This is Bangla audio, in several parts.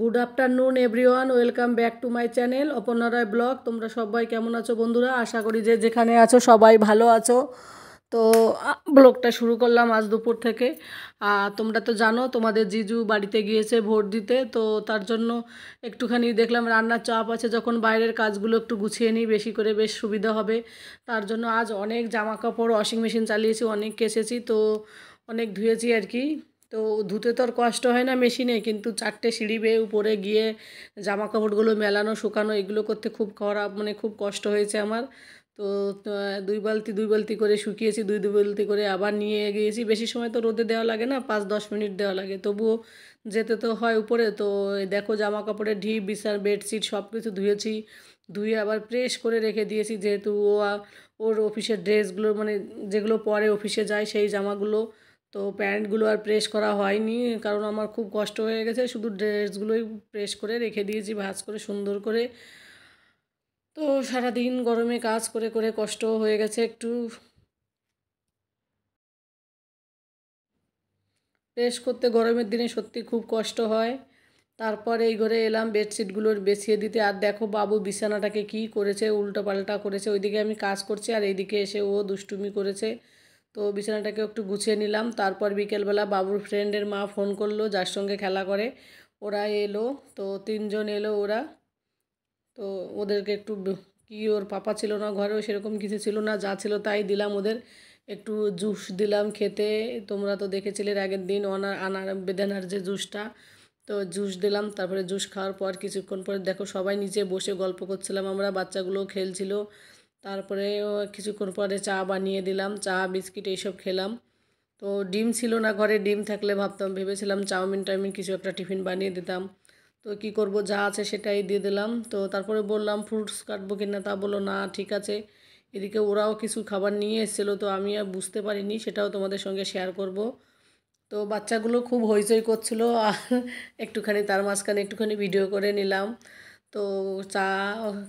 good afternoon everyone welcome back to my channel Aparna Roy blog তোমরা সবাই কেমন আছো বন্ধুরা আশা করি যে যেখানে আছো সবাই ভালো আছো তো ব্লগটা শুরু করলাম আজ দুপুর থেকে তোমরা তো জানো তোমাদের জিজু বাড়িতে গিয়েছে ভোট দিতে তো তার জন্য একটুখানি দেখলাম রান্নার চাপ আছে যখন বাইরের কাজগুলো একটু গুছিয়ে নিই বেশি করে বেশ সুবিধা হবে তার জন্য আজ অনেক জামা কাপড় ওয়াশিং মেশিন চালিয়েছি অনেক কেসেছি তো অনেক ধুয়েছি আর কি তো ধুতে তো আর কষ্ট হয় না মেশিনে কিন্তু চারটে সিঁড়ি বেয়ে উপরে গিয়ে জামা কাপড়গুলো মেলানো শুকানো এগুলো করতে খুব খারাপ মানে খুব কষ্ট হয়েছে আমার তো দুই বালতি দুই বালতি করে শুকিয়েছি দুই দুই বালতি করে আবার নিয়ে গিয়েছি বেশি সময় তো রোদে দেওয়া লাগে না পাঁচ দশ মিনিট দেওয়া লাগে তবুও যেতে তো হয় উপরে তো দেখো জামা কাপড়ের ঢিপ বিছার বেডশিট সব কিছু ধুয়েছি ধুয়ে আবার প্রেস করে রেখে দিয়েছি যেহেতু ও ওর অফিসের ড্রেসগুলো মানে যেগুলো পরে অফিসে যায় সেই জামাগুলো তো প্যান্টগুলো আর প্রেস করা হয়নি কারণ আমার খুব কষ্ট হয়ে গেছে শুধু ড্রেসগুলোই প্রেস করে রেখে দিয়েছি ভাজ করে সুন্দর করে তো সারাদিন গরমে কাজ করে করে কষ্ট হয়ে গেছে একটু প্রেস করতে গরমের দিনে সত্যি খুব কষ্ট হয় তারপরে এই ঘরে এলাম বেডশিটগুলোর বেছিয়ে দিতে আর দেখো বাবু বিছানাটাকে কি করেছে উল্টো পাল্টা করেছে ওইদিকে আমি কাজ করছি আর এইদিকে এসে ও দুষ্টুমি করেছে তো বিছানাটাকে একটু গুছিয়ে নিলাম তারপর বিকেলবেলা বাবুর ফ্রেন্ডের মা ফোন করলো যার সঙ্গে খেলা করে ওরা এলো তো তিনজন এলো ওরা তো ওদেরকে একটু কি ওর পাপা ছিল না ঘরেও সেরকম কিছু ছিল না যা ছিল তাই দিলাম ওদের একটু জুস দিলাম খেতে তোমরা তো দেখেছিলে আগের দিন অনার আনার বেদানার যে জুসটা তো জুস দিলাম তারপরে জুস খাওয়ার পর কিছুক্ষণ পরে দেখো সবাই নিচে বসে গল্প করছিলাম আমরা বাচ্চাগুলো খেলছিল তারপরে কিছুক্ষণ পরে চা বানিয়ে দিলাম চা বিস্কিট এইসব খেলাম তো ডিম ছিল না ঘরে ডিম থাকলে ভাবতাম ভেবেছিলাম চাউমিন টাউমিন কিছু একটা টিফিন বানিয়ে দিতাম তো কি করব যা আছে সেটাই দিয়ে দিলাম তো তারপরে বললাম ফ্রুটস কাটবো কিনা তা বললো না ঠিক আছে এদিকে ওরাও কিছু খাবার নিয়ে এসেছিলো তো আমি আর বুঝতে পারিনি সেটাও তোমাদের সঙ্গে শেয়ার করব তো বাচ্চাগুলো খুব হইচই করছিল আর একটুখানি তার মাঝখানে একটুখানি ভিডিও করে নিলাম তো চা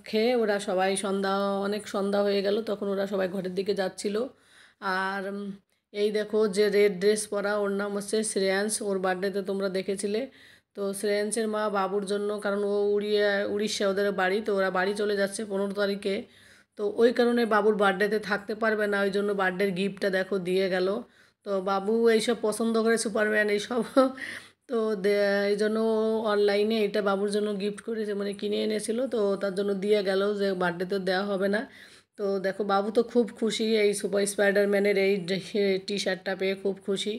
খেয়ে ওরা সবাই সন্ধ্যা অনেক সন্ধ্যা হয়ে গেল তখন ওরা সবাই ঘরের দিকে যাচ্ছিল আর এই দেখো যে রেড ড্রেস পরা ওর নাম হচ্ছে শ্রেয়াংস ওর বার্থডেতে তোমরা দেখেছিলে তো শ্রেয়াংসের মা বাবুর জন্য কারণ ও উড়িয়া উড়িষ্যা ওদের বাড়ি তো ওরা বাড়ি চলে যাচ্ছে পনেরো তারিখে তো ওই কারণে বাবুর বার্থডেতে থাকতে পারবে না ওই জন্য বার্থডের গিফটটা দেখো দিয়ে গেল তো বাবু এইসব পছন্দ করে সুপারম্যান এইসব তো এই জন্য অনলাইনে এটা বাবুর জন্য গিফট করেছে মানে কিনে এনেছিল তো তার জন্য দিয়ে গেল যে বার্থডে তো দেওয়া হবে না তো দেখো বাবু তো খুব খুশি এই সুপার স্পাইডারম্যানের এই টি শার্টটা পেয়ে খুব খুশি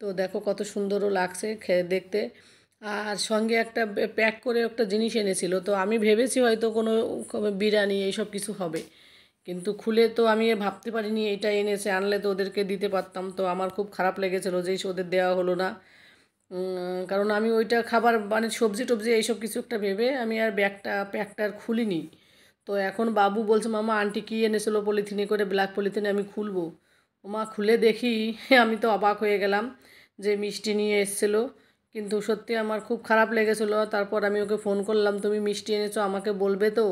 তো দেখো কত সুন্দরও লাগছে দেখতে আর সঙ্গে একটা প্যাক করে একটা জিনিস এনেছিল তো আমি ভেবেছি হয়তো কোনো বিরিয়ানি এইসব কিছু হবে কিন্তু খুলে তো আমি ভাবতে পারিনি এটা এনেছে আনলে তো ওদেরকে দিতে পারতাম তো আমার খুব খারাপ লেগেছিলো যে ওদের দেওয়া হলো না কারণ আমি ওইটা খাবার মানে সবজি টবজি এইসব কিছু একটা ভেবে আমি আর ব্যাগটা প্যাকটা আর খুলিনি তো এখন বাবু বলছে মামা আন্টি কী এনেছিলো পলিথিনে করে ব্ল্যাক পলিথিনে আমি খুলবো মা খুলে দেখি আমি তো অবাক হয়ে গেলাম যে মিষ্টি নিয়ে এসেছিলো কিন্তু সত্যি আমার খুব খারাপ লেগেছিলো তারপর আমি ওকে ফোন করলাম তুমি মিষ্টি এনেছো আমাকে বলবে তো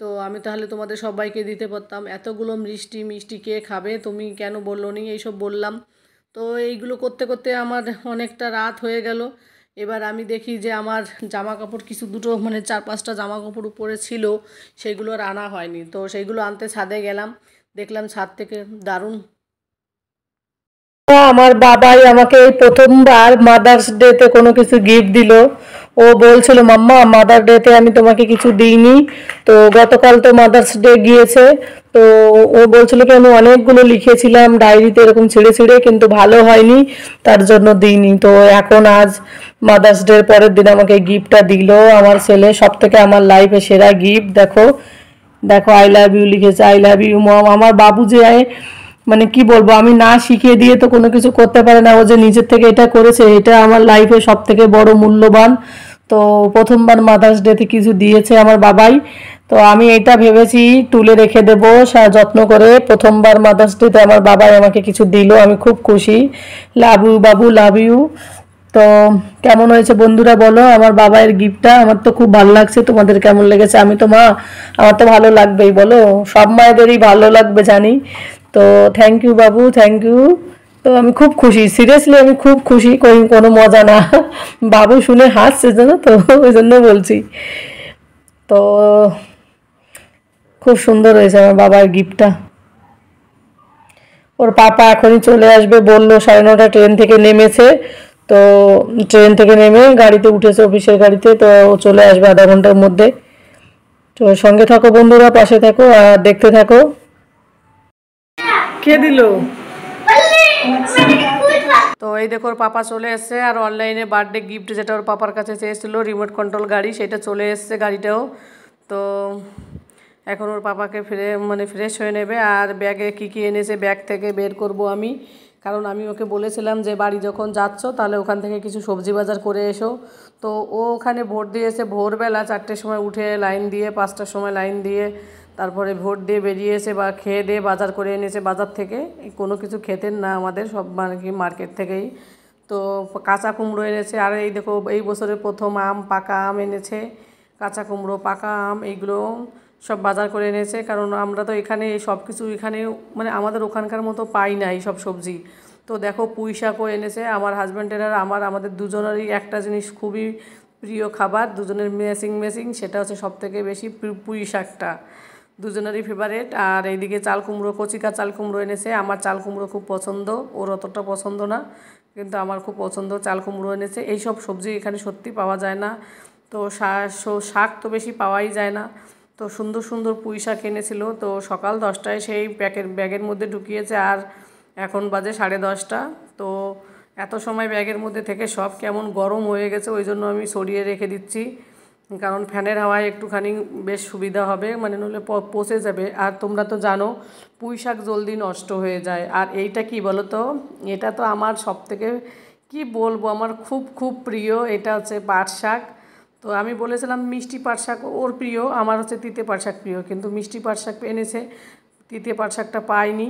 তো আমি তাহলে তোমাদের সবাইকে দিতে পারতাম এতগুলো মিষ্টি মিষ্টি কে খাবে তুমি কেন বললো নি এইসব বললাম তো এইগুলো করতে করতে আমার অনেকটা রাত হয়ে গেল এবার আমি দেখি যে আমার জামা কাপড় কিছু দুটো মানে চার পাঁচটা জামা কাপড় উপরে ছিল সেগুলো আর আনা হয়নি তো সেইগুলো আনতে ছাদে গেলাম দেখলাম ছাদ থেকে দারুণ আমার বাবাই আমাকে এই প্রথমবার মাদার্স ডেতে কোনো কিছু গিফট দিল ও বলছিল মাম্মা মাদার ডেতে আমি তোমাকে কিছু দিইনি তো গতকাল তো মাদার্স ডে গিয়েছে তো ও বলছিল কি আমি অনেকগুলো লিখেছিলাম ডায়েরিতে এরকম ছিঁড়ে ছিঁড়ে কিন্তু ভালো হয়নি তার জন্য দিইনি তো এখন আজ মাদার্স ডের পরের দিন আমাকে গিফটটা দিল আমার ছেলে সব থেকে আমার লাইফে সেরা গিফট দেখো দেখো আই লাভ ইউ লিখেছে আই লাভ ইউ মম আমার বাবু যে আয় মানে কি বলবো আমি না শিখিয়ে দিয়ে তো কোনো কিছু করতে পারে না ও যে নিজের থেকে এটা করেছে এটা আমার লাইফে সব থেকে বড় মূল্যবান তো প্রথমবার মাদার্স ডেতে কিছু দিয়েছে আমার বাবাই তো আমি এটা ভেবেছি তুলে রেখে দেবো যত্ন করে প্রথমবার মাদার্স ডেতে আমার বাবাই আমাকে কিছু দিল আমি খুব খুশি লাভ ইউ বাবু লাভ ইউ তো কেমন হয়েছে বন্ধুরা বলো আমার বাবাইয়ের গিফটটা আমার তো খুব ভালো লাগছে তোমাদের কেমন লেগেছে আমি তো মা আমার তো ভালো লাগবেই বলো সব মায়েদেরই ভালো লাগবে জানি তো থ্যাংক ইউ বাবু থ্যাংক ইউ তো আমি খুব খুশি সিরিয়াসলি আমি খুব খুশি কই কোনো মজা না বাবু শুনে হাসছে জানো তো ওই জন্য বলছি তো খুব সুন্দর হয়েছে আমার বাবার গিফটটা ওর পাপা এখনই চলে আসবে বললো সাড়ে নটা ট্রেন থেকে নেমেছে তো ট্রেন থেকে নেমে গাড়িতে উঠেছে অফিসের গাড়িতে তো ও চলে আসবে আধা ঘন্টার মধ্যে তো সঙ্গে থাকো বন্ধুরা পাশে থাকো আর দেখতে থাকো দিল তো এই দেখো ওর পাপা চলে এসছে আর অনলাইনে বার্থডে গিফট যেটা ওর পাপার কাছে চেয়েছিল রিমোট কন্ট্রোল গাড়ি সেটা চলে এসছে গাড়িটাও তো এখন ওর পাপাকে ফিরে মানে ফ্রেশ হয়ে নেবে আর ব্যাগে কী কী এনেছে ব্যাগ থেকে বের করব আমি কারণ আমি ওকে বলেছিলাম যে বাড়ি যখন যাচ্ছ তাহলে ওখান থেকে কিছু সবজি বাজার করে এসো তো ও ওখানে ভোট দিয়েছে ভোরবেলা চারটের সময় উঠে লাইন দিয়ে পাঁচটার সময় লাইন দিয়ে তারপরে ভোট দিয়ে বেরিয়ে এসে বা খেয়ে দিয়ে বাজার করে এনেছে বাজার থেকে কোনো কিছু খেতেন না আমাদের সব মানে কি মার্কেট থেকেই তো কাঁচা কুমড়ো এনেছে আর এই দেখো এই বছরে প্রথম আম পাকা আম এনেছে কাঁচা কুমড়ো পাকা আম এইগুলো সব বাজার করে এনেছে কারণ আমরা তো এখানে সব কিছু এখানে মানে আমাদের ওখানকার মতো পাই না এই সব সবজি তো দেখো পুঁই শাকও এনেছে আমার হাজব্যান্ডের আর আমার আমাদের দুজনেরই একটা জিনিস খুবই প্রিয় খাবার দুজনের মেসিং মেসিং সেটা হচ্ছে সবথেকে বেশি পুঁই শাকটা দুজনেরই ফেভারেট আর এইদিকে চাল কুমড়ো কচিকা চাল কুমড়ো এনেছে আমার চাল কুমড়ো খুব পছন্দ ওর অতটা পছন্দ না কিন্তু আমার খুব পছন্দ চাল কুমড়ো এনেছে এইসব সবজি এখানে সত্যি পাওয়া যায় না তো শাক তো বেশি পাওয়াই যায় না তো সুন্দর সুন্দর পুঁই শাক এনেছিল তো সকাল দশটায় সেই প্যাকের ব্যাগের মধ্যে ঢুকিয়েছে আর এখন বাজে সাড়ে দশটা তো এত সময় ব্যাগের মধ্যে থেকে সব কেমন গরম হয়ে গেছে ওই জন্য আমি সরিয়ে রেখে দিচ্ছি কারণ ফ্যানের হাওয়ায় একটুখানি বেশ সুবিধা হবে মানে নইলে পচে যাবে আর তোমরা তো জানো পুঁই শাক জলদি নষ্ট হয়ে যায় আর এইটা কি বলো তো এটা তো আমার সব থেকে কী বলবো আমার খুব খুব প্রিয় এটা হচ্ছে পাট শাক তো আমি বলেছিলাম মিষ্টি পাট শাক ওর প্রিয় আমার হচ্ছে তিতে পাট শাক প্রিয় কিন্তু মিষ্টি পাট শাক এনেছে তিতে পাট শাকটা পাইনি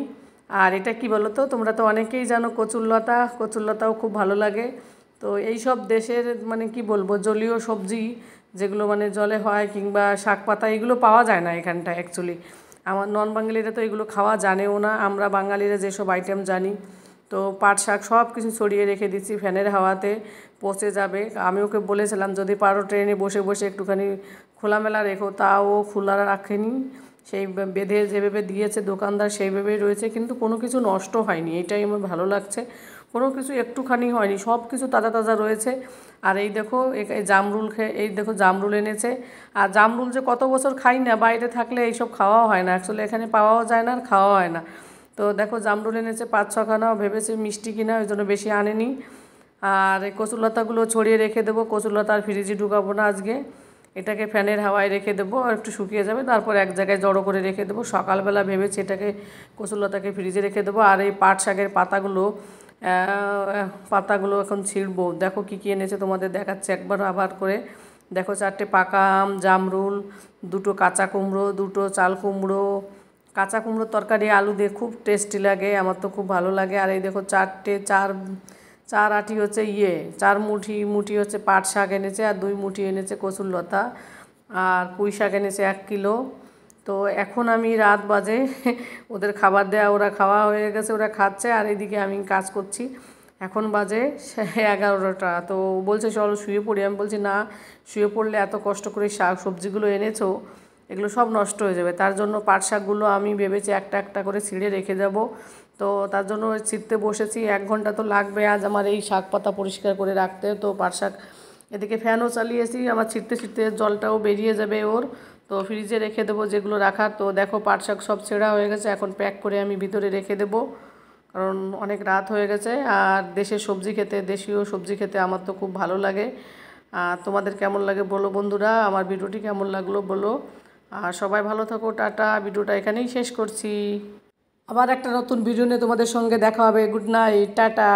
আর এটা কি বলো তো তোমরা তো অনেকেই জানো কচুরলতা কচুরলতাও খুব ভালো লাগে তো এই সব দেশের মানে কি বলবো জলীয় সবজি যেগুলো মানে জলে হয় কিংবা শাক পাতা এগুলো পাওয়া যায় না এখানটা অ্যাকচুয়ালি আমার নন বাঙালিরা তো এগুলো খাওয়া জানেও না আমরা বাঙালিরা যেসব আইটেম জানি তো পাট শাক সব কিছু ছড়িয়ে রেখে দিচ্ছি ফ্যানের হাওয়াতে পচে যাবে আমি ওকে বলেছিলাম যদি পারো ট্রেনে বসে বসে একটুখানি খোলামেলা রেখো তাও খোলা রাখেনি সেই বেঁধে যেভাবে দিয়েছে দোকানদার সেইভাবেই রয়েছে কিন্তু কোনো কিছু নষ্ট হয়নি এটাই আমার ভালো লাগছে কোনো কিছু একটুখানি হয়নি সব কিছু তাজা তাজা রয়েছে আর এই দেখো এই জামরুল খেয়ে এই দেখো জামরুল এনেছে আর জামরুল যে কত বছর খাই না বাইরে থাকলে এইসব খাওয়াও হয় না অ্যাকচুয়ালি এখানে পাওয়াও যায় না আর খাওয়া হয় না তো দেখো জামরুল এনেছে পাঁচ ছখানাও ভেবেছে মিষ্টি কিনা ওই জন্য বেশি আনেনি আর এই কচুলতাগুলো ছড়িয়ে রেখে দেবো কচুলতা আর ফ্রিজে ঢুকাবো না আজকে এটাকে ফ্যানের হাওয়ায় রেখে দেবো একটু শুকিয়ে যাবে তারপর এক জায়গায় জড়ো করে রেখে দেবো সকালবেলা ভেবেছি এটাকে কচুলতাকে ফ্রিজে রেখে দেবো আর এই পাট শাকের পাতাগুলো পাতাগুলো এখন ছিঁড়বো দেখো কি কী এনেছে তোমাদের দেখাচ্ছে একবার আবার করে দেখো চারটে পাকা আম জামরুল দুটো কাঁচা কুমড়ো দুটো চাল কুমড়ো কাঁচা কুমড়ো তরকারি আলু দিয়ে খুব টেস্টি লাগে আমার তো খুব ভালো লাগে আর এই দেখো চারটে চার চার আটি হচ্ছে ইয়ে চার মুঠি মুঠি হচ্ছে পাট শাক এনেছে আর দুই মুঠি এনেছে কচুর লতা আর পুঁই শাক এনেছে এক কিলো তো এখন আমি রাত বাজে ওদের খাবার দেয়া ওরা খাওয়া হয়ে গেছে ওরা খাচ্ছে আর এদিকে আমি কাজ করছি এখন বাজে এগারোটা তো বলছে চলো শুয়ে পড়ি আমি বলছি না শুয়ে পড়লে এত কষ্ট করে শাক সবজিগুলো এনেছো এগুলো সব নষ্ট হয়ে যাবে তার জন্য পাট শাকগুলো আমি ভেবেছি একটা একটা করে ছিঁড়ে রেখে যাব তো তার জন্য ছিঁড়তে বসেছি এক ঘন্টা তো লাগবে আজ আমার এই শাক পাতা পরিষ্কার করে রাখতে তো পাট শাক এদিকে ফ্যানও চালিয়েছি আমার ছিঁড়তে ছিঁড়তে জলটাও বেরিয়ে যাবে ওর তো ফ্রিজে রেখে দেবো যেগুলো রাখা তো দেখো পাট শাক সব ছেঁড়া হয়ে গেছে এখন প্যাক করে আমি ভিতরে রেখে দেবো কারণ অনেক রাত হয়ে গেছে আর দেশের সবজি খেতে দেশীয় সবজি খেতে আমার তো খুব ভালো লাগে আর তোমাদের কেমন লাগে বলো বন্ধুরা আমার ভিডিওটি কেমন লাগলো বলো আর সবাই ভালো থাকো টাটা ভিডিওটা এখানেই শেষ করছি আবার একটা নতুন ভিডিও নিয়ে তোমাদের সঙ্গে দেখা হবে গুড নাইট টাটা